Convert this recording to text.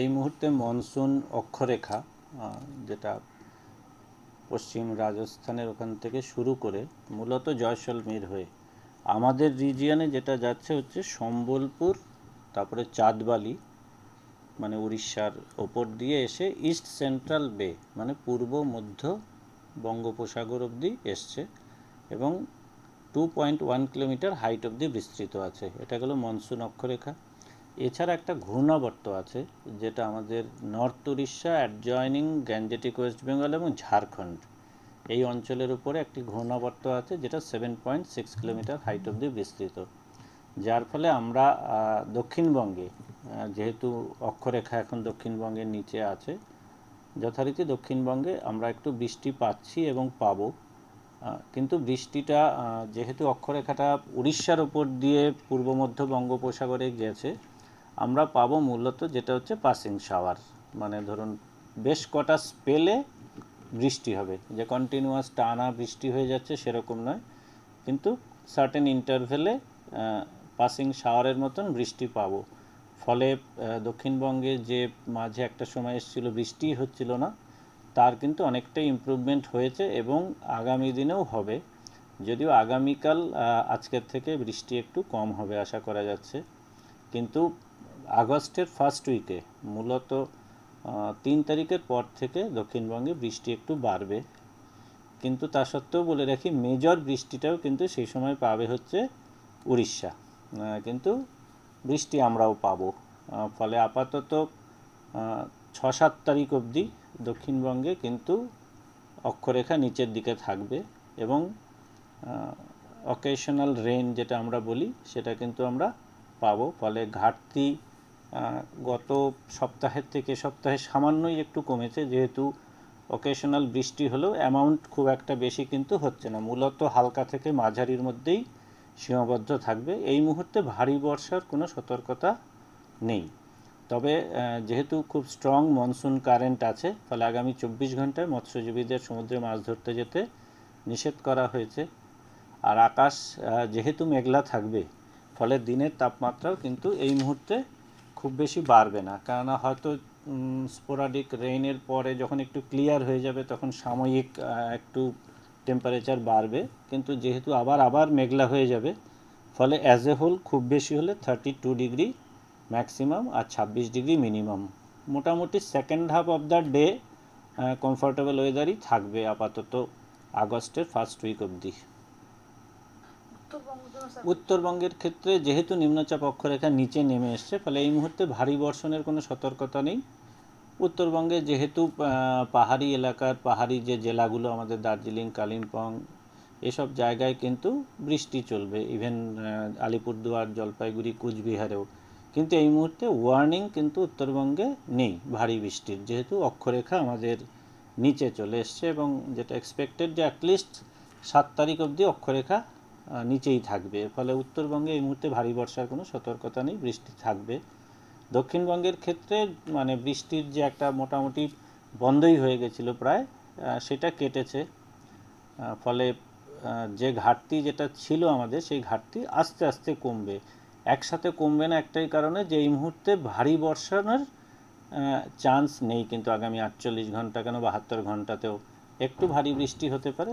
এই মুহূর্তে মনসুন অক্ষরেখা যেটা পশ্চিম রাজস্থানের ওখান থেকে শুরু করে মূলত জয়সলমীর হয়ে আমাদের রিজিয়নে যেটা যাচ্ছে হচ্ছে সম্বলপুর তারপরে চাঁদবালি মানে উড়িষ্যার ওপর দিয়ে এসে ইস্ট সেন্ট্রাল বে মানে পূর্ব মধ্য বঙ্গোপসাগর অবধি এসছে এবং two point one kilometre height অবধি বিস্তৃত আছে এটা গেল মনসুন অক্ষরেখা এছাড়া একটা ঘূর্ণাবর্ত আছে যেটা আমাদের north Orissa adjoining Gangetic West Bengal এবং ঝাড়খণ্ড এই অঞ্চলের উপরে একটি ঘূর্ণাবর্ত আছে যেটা seven point six kilometre height অবধি বিস্তৃত যার ফলে আমরা দক্ষিণবঙ্গে যেহেতু অক্ষরেখা এখন দক্ষিণবঙ্গের নিচে আছে যথারীতি দক্ষিণবঙ্গে আমরা একটু বৃষ্টি পাচ্ছি এবং পাব কিন্তু বৃষ্টিটা যেহেতু অক্ষরেখাটা উড়িষ্যার উপর দিয়ে পূর্ব মধ্য বঙ্গোপসাগরে গেছে আমরা পাবো মূলত যেটা হচ্ছে পাসিং শাওয়ার মানে ধরুন বেশ কটা স্পেলে বৃষ্টি হবে যে কন্টিনিউয়াস টানা বৃষ্টি হয়ে যাচ্ছে সেরকম নয় কিন্তু সার্টেন ইন্টারভেলে পাসিং শাওয়ারের মতন বৃষ্টি পাবো ফলে দক্ষিণবঙ্গে যে মাঝে একটা সময় এসেছিল বৃষ্টি হচ্ছিল না তার কিন্তু অনেকটাই ইম্প্রুভমেন্ট হয়েছে এবং আগামী দিনেও হবে যদিও আগামীকাল আজকের থেকে বৃষ্টি একটু কম হবে আশা করা যাচ্ছে কিন্তু আগস্টের ফার্স্ট উইকে মূলত তিন তারিখের পর থেকে দক্ষিণবঙ্গে বৃষ্টি একটু বাড়বে কিন্তু তা সত্ত্বেও বলে রাখি মেজর বৃষ্টিটাও কিন্তু সেই সময় পাবে হচ্ছে উড়িষ্যা কিন্তু বৃষ্টি আমরাও পাব ফলে আপাতত ছ সাত তারিখ অবধি দক্ষিণবঙ্গে কিন্তু অক্ষরেখা নিচের দিকে থাকবে এবং অকেশনাল রেন যেটা আমরা বলি সেটা কিন্তু আমরা পাবো ফলে ঘাটতি গত সপ্তাহের থেকে সপ্তাহে সামান্যই একটু কমেছে যেহেতু অকেশনাল বৃষ্টি হলেও অ্যামাউন্ট খুব একটা বেশি কিন্তু হচ্ছে না মূলত হালকা থেকে মাঝারির মধ্যেই সীমাবদ্ধ থাকবে এই মুহূর্তে ভারী বর্ষার কোনো সতর্কতা নেই তবে যেহেতু খুব স্ট্রং মনসুন কারেন্ট আছে ফলে আগামী চব্বিশ ঘন্টায় মৎস্যজীবীদের সমুদ্রে মাছ ধরতে যেতে নিষেধ করা হয়েছে আর আকাশ যেহেতু মেঘলা থাকবে ফলে দিনের তাপমাত্রাও কিন্তু এই মুহূর্তে খুব বেশি বাড়বে না কেননা হয়তো স্পোরাডিক রেইনের পরে যখন একটু ক্লিয়ার হয়ে যাবে তখন সাময়িক একটু টেম্পারেচার বাড়বে কিন্তু যেহেতু আবার আবার মেঘলা হয়ে যাবে ফলে অ্যাজ এ হোল খুব বেশি হলে থার্টি টু ডিগ্রি ম্যাক্সিমাম আর ছাব্বিশ ডিগ্রি মিনিমাম মোটামুটি second half of the day comfortable ওয়েদারই থাকবে আপাতত আগস্টের ফার্স্ট উইক অবধি উত্তরবঙ্গের ক্ষেত্রে যেহেতু নিম্নচাপ অক্ষরেখা নিচে নেমে এসছে ফলে এই মুহূর্তে ভারী বর্ষণের কোনো সতর্কতা নেই উত্তরবঙ্গে যেহেতু পাহাড়ি এলাকার পাহাড়ি যে জেলাগুলো আমাদের দার্জিলিং কালিম্পং এসব জায়গায় কিন্তু বৃষ্টি চলবে ইভেন আলিপুরদুয়ার জলপাইগুড়ি কুচবিহারেও কিন্তু এই মুহূর্তে ওয়ার্নিং কিন্তু উত্তরবঙ্গে নেই ভারী বৃষ্টির যেহেতু অক্ষরেখা আমাদের নিচে চলে এসছে এবং যেটা এক্সপেক্টেড যে অ্যাটলিস্ট সাত তারিখ অবধি অক্ষরেখা নিচেই থাকবে ফলে উত্তরবঙ্গে এই মুহূর্তে ভারী বর্ষার কোনো সতর্কতা নেই বৃষ্টি থাকবে দক্ষিণবঙ্গের ক্ষেত্রে মানে বৃষ্টির যে একটা মোটামুটি বন্ধই হয়ে গেছিল প্রায় সেটা কেটেছে ফলে যে ঘাটতি যেটা ছিল আমাদের সেই ঘাটতি আস্তে আস্তে কমবে একসাথে কমবে না একটাই কারণে যে এই মুহূর্তে ভারী বর্ষানোর চান্স নেই কিন্তু আগামী আটচল্লিশ ঘন্টা কেন বাহাত্তর ঘন্টাতেও একটু ভারী বৃষ্টি হতে পারে